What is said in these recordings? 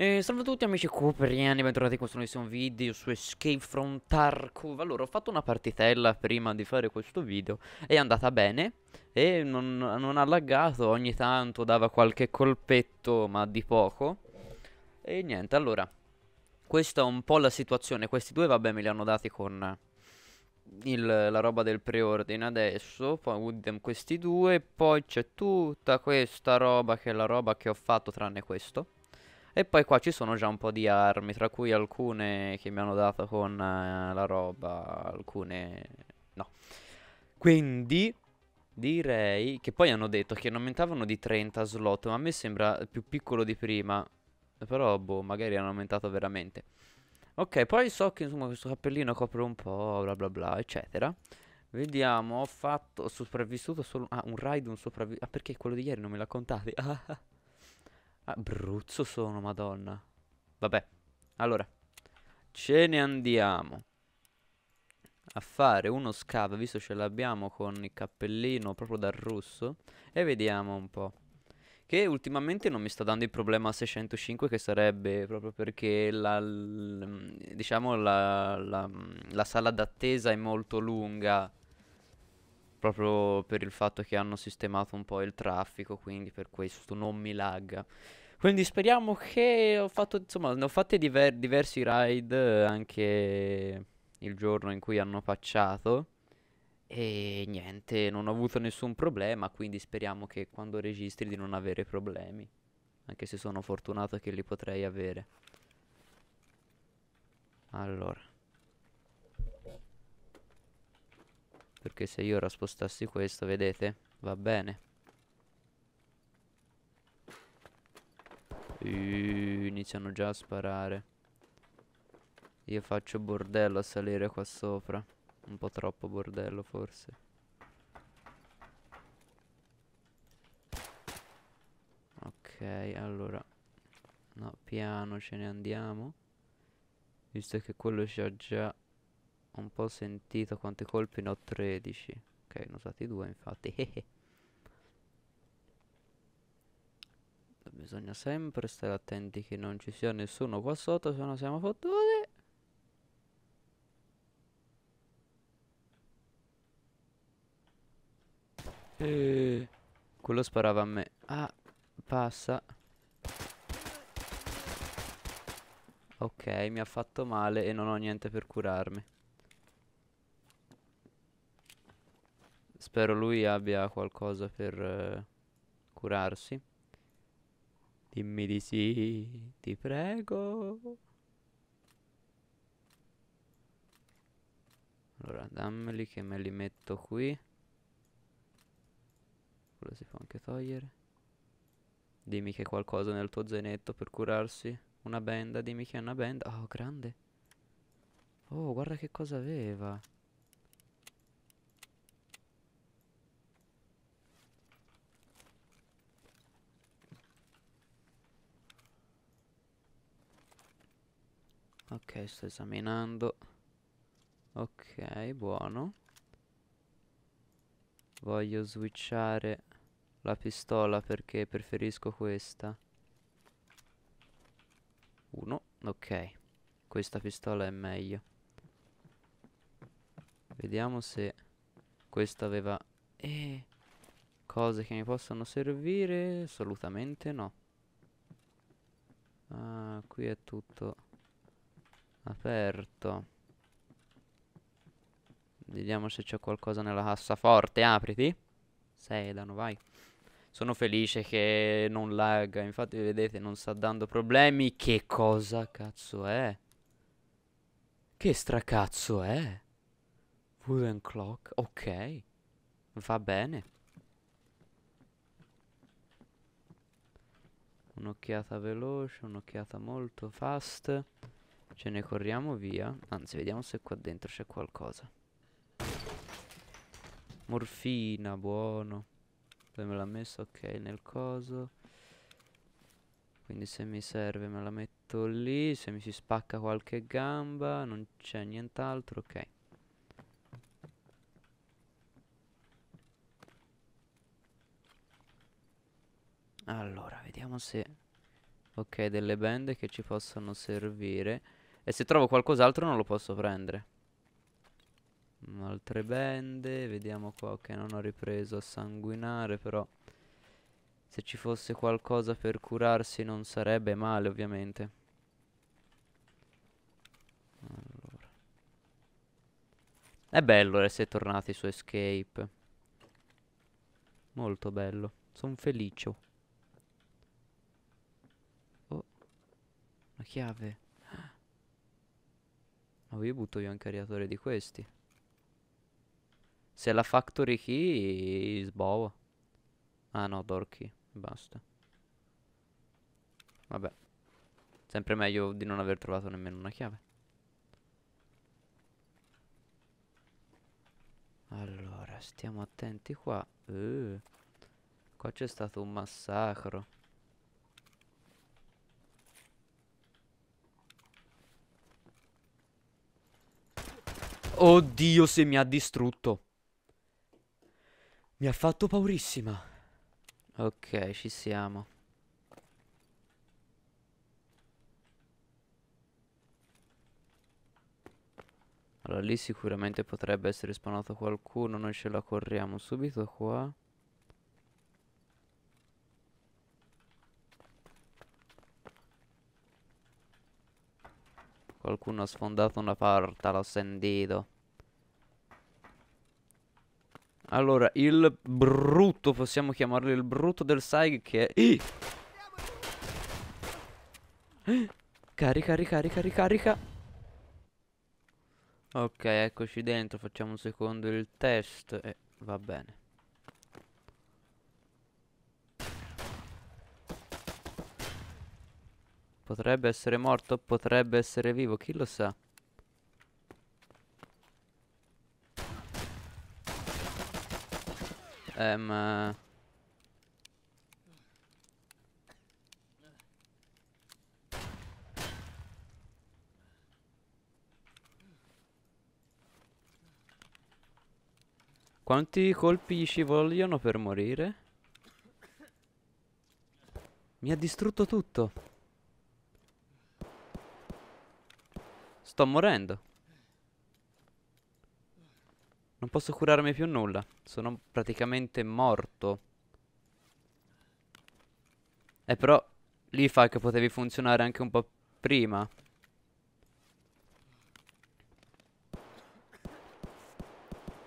Eh, salve a tutti amici Cooperiani, bentornati in questo nuovissimo video su Escape from Tarkov Allora, ho fatto una partitella prima di fare questo video È andata bene E non, non ha laggato, ogni tanto dava qualche colpetto ma di poco E niente, allora Questa è un po' la situazione Questi due vabbè me li hanno dati con il, la roba del preordine adesso Poi Woodem questi due Poi c'è tutta questa roba che è la roba che ho fatto tranne questo e poi qua ci sono già un po' di armi, tra cui alcune che mi hanno dato con eh, la roba, alcune no. Quindi direi che poi hanno detto che non aumentavano di 30 slot, ma a me sembra più piccolo di prima. Però boh, magari hanno aumentato veramente. Ok, poi so che insomma questo cappellino copre un po', bla bla bla, eccetera. Vediamo, ho fatto, ho sopravvissuto solo... Ah, un raid, un sopravvissuto... Ah, perché quello di ieri non me l'ha contato? Ah Abruzzo sono, madonna. Vabbè. Allora. Ce ne andiamo. A fare uno scavo, visto ce l'abbiamo con il cappellino proprio dal russo. E vediamo un po'. Che ultimamente non mi sta dando il problema a 605 che sarebbe proprio perché la, diciamo la, la, la sala d'attesa è molto lunga proprio per il fatto che hanno sistemato un po' il traffico, quindi per questo non mi lagga. Quindi speriamo che ho fatto, insomma, ne ho fatte diver- diversi ride eh, anche il giorno in cui hanno pacciato e niente, non ho avuto nessun problema, quindi speriamo che quando registri di non avere problemi, anche se sono fortunato che li potrei avere. Allora. Perché se io ora spostassi questo, vedete? Va bene. Uh, iniziano già a sparare. Io faccio bordello a salire qua sopra. Un po' troppo bordello forse. Ok, allora. No, piano ce ne andiamo. Visto che quello ci ha già ho un po' sentito quanti colpi ne ho 13. Ok, ne ho usati due infatti. Bisogna sempre stare attenti che non ci sia nessuno qua sotto, se no siamo fottuti. Eh, quello sparava a me. Ah, passa. Ok, mi ha fatto male e non ho niente per curarmi. Spero lui abbia qualcosa per eh, curarsi. Dimmi di sì, ti prego. Allora, dammeli che me li metto qui. Quello si può anche togliere. Dimmi che qualcosa nel tuo zainetto per curarsi. Una benda, dimmi che è una benda. Oh, grande. Oh, guarda che cosa aveva. Ok, sto esaminando. Ok, buono. Voglio switchare la pistola perché preferisco questa. Uno, ok. Questa pistola è meglio. Vediamo se questa aveva... Eh, cose che mi possono servire? Assolutamente no. Ah, qui è tutto Aperto. Vediamo se c'è qualcosa nella cassaforte. Apriti. Sedano, vai. Sono felice che non lagga. Infatti, vedete, non sta dando problemi. Che cosa cazzo è? Che stracazzo è? Wooden clock. Ok. Va bene. Un'occhiata veloce, un'occhiata molto fast. Ce ne corriamo via. Anzi, vediamo se qua dentro c'è qualcosa. Morfina, buono. Poi me l'ha messo, ok, nel coso. Quindi se mi serve me la metto lì. Se mi si spacca qualche gamba, non c'è nient'altro, ok. Allora, vediamo se... Ok, delle bende che ci possono servire. E se trovo qualcos'altro non lo posso prendere. Altre bende, vediamo qua che non ho ripreso a sanguinare però se ci fosse qualcosa per curarsi non sarebbe male ovviamente. Allora. È bello essere tornati su Escape. Molto bello. Sono felice. Oh. Una chiave. Ma vi butto io un caricatore di questi. Se la factory key sbova. Ah no, door key. Basta. Vabbè. Sempre meglio di non aver trovato nemmeno una chiave. Allora, stiamo attenti qua. Uh, qua c'è stato un massacro. Oddio se mi ha distrutto. Mi ha fatto paurissima. Ok, ci siamo. Allora lì sicuramente potrebbe essere spawnato qualcuno, noi ce la corriamo subito qua. Qualcuno ha sfondato una porta, l'ho sentito. Allora, il brutto, possiamo chiamarlo il brutto del Saig che è... Ih! Carica, ricarica, ricarica. Ok, eccoci dentro, facciamo un secondo il test e va bene. Potrebbe essere morto, potrebbe essere vivo, chi lo sa? Eh, ma... Quanti colpi ci vogliono per morire? Mi ha distrutto tutto. Sto morendo Non posso curarmi più nulla Sono praticamente morto Eh però L'IFAC potevi funzionare anche un po' prima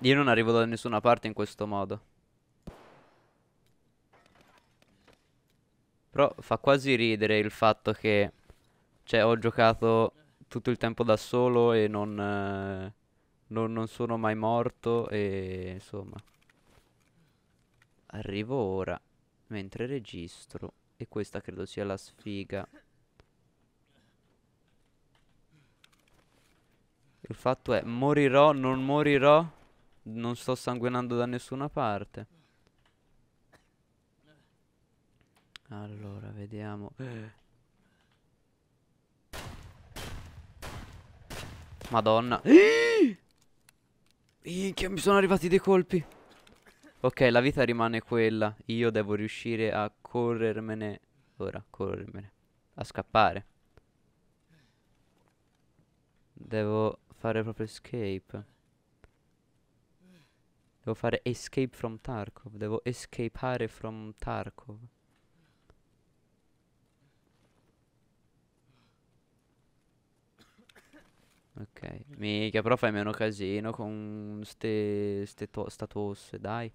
Io non arrivo da nessuna parte in questo modo Però fa quasi ridere il fatto che Cioè ho giocato tutto il tempo da solo e non, eh, non, non sono mai morto e insomma. Arrivo ora, mentre registro, e questa credo sia la sfiga. Il fatto è, morirò, non morirò, non sto sanguinando da nessuna parte. Allora, vediamo. Eh. Madonna Minchia mi sono arrivati dei colpi Ok la vita rimane quella Io devo riuscire a corrermene Ora corrermene A scappare Devo fare proprio escape Devo fare escape from Tarkov Devo escapeare from Tarkov Ok, mica, però fai meno casino con ste, ste to sta tosse, dai.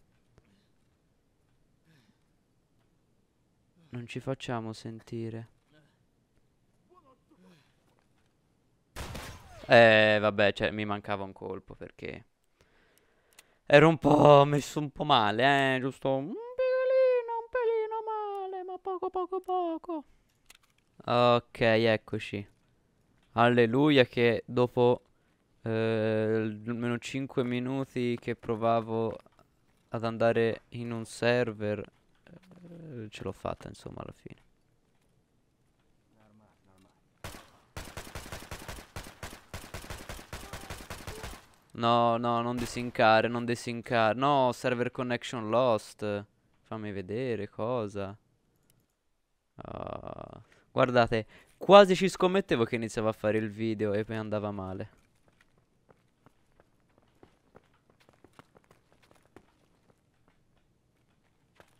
Non ci facciamo sentire. Eh, vabbè, cioè, mi mancava un colpo perché... Ero un po' messo un po' male, eh, giusto un pelino, un pelino male, ma poco poco poco. Ok, eccoci. Alleluia che dopo eh, almeno 5 minuti che provavo ad andare in un server eh, ce l'ho fatta insomma alla fine. No, no, non disincare, non disincare. No, server connection lost. Fammi vedere cosa. Uh, guardate, Quasi ci scommettevo che iniziava a fare il video e poi andava male.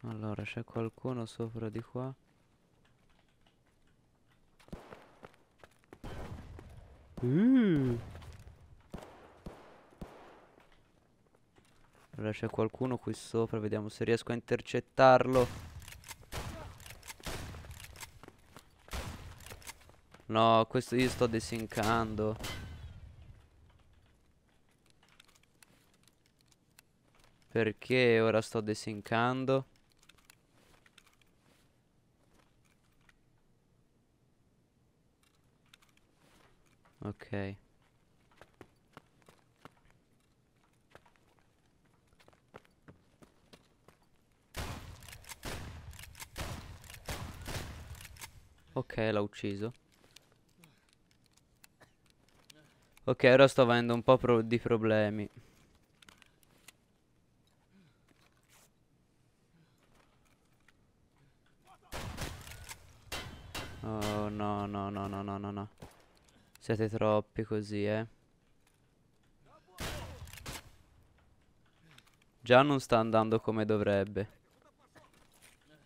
Allora, c'è qualcuno sopra di qua? Uh. Allora c'è qualcuno qui sopra, vediamo se riesco a intercettarlo. No, questo io sto desincando. Perché ora sto desincando? Ok. Ok, l'ha ucciso. Ok, ora sto avendo un po' pro di problemi. Oh no, no, no, no, no, no, no. Siete troppi così, eh. Già non sta andando come dovrebbe.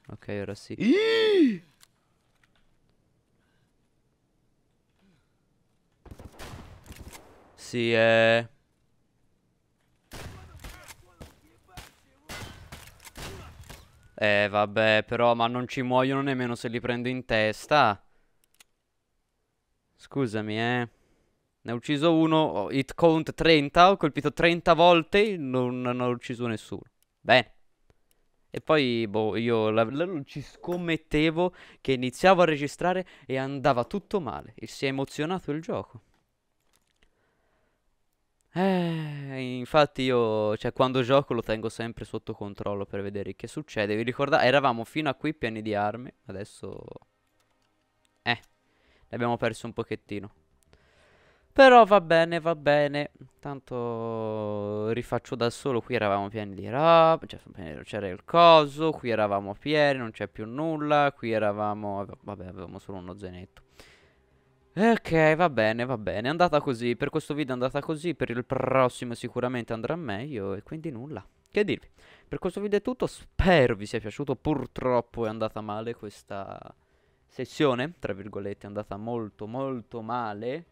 Ok, ora sì. Iii! Sì, eh... Eh, vabbè, però, ma non ci muoiono nemmeno se li prendo in testa. Scusami, eh. Ne ho ucciso uno, oh, hit count 30, ho colpito 30 volte, non, non ho ucciso nessuno. Bene. E poi, boh, io la, la, ci scommettevo che iniziavo a registrare e andava tutto male. E si è emozionato il gioco. Eh, infatti io, cioè, quando gioco lo tengo sempre sotto controllo per vedere che succede. Vi ricordate? Eravamo fino a qui pieni di armi, adesso... Eh, ne abbiamo perso un pochettino. Però va bene, va bene. Tanto rifaccio da solo. Qui eravamo pieni di roba. Cioè, c'era il coso. Qui eravamo pieni, non c'è più nulla. Qui eravamo... Vabbè, avevamo solo uno zenetto. Ok, va bene, va bene. È andata così. Per questo video è andata così. Per il prossimo sicuramente andrà meglio. E quindi nulla. Che dirvi? Per questo video è tutto. Spero vi sia piaciuto. Purtroppo è andata male questa sessione. Tra virgolette, è andata molto, molto male.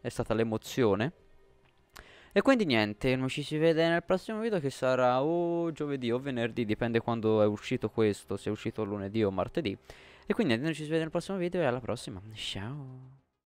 È stata l'emozione. E quindi niente, noi ci si vede nel prossimo video che sarà o giovedì o venerdì, dipende quando è uscito questo, se è uscito lunedì o martedì. E quindi niente, noi ci si vede nel prossimo video e alla prossima. Ciao!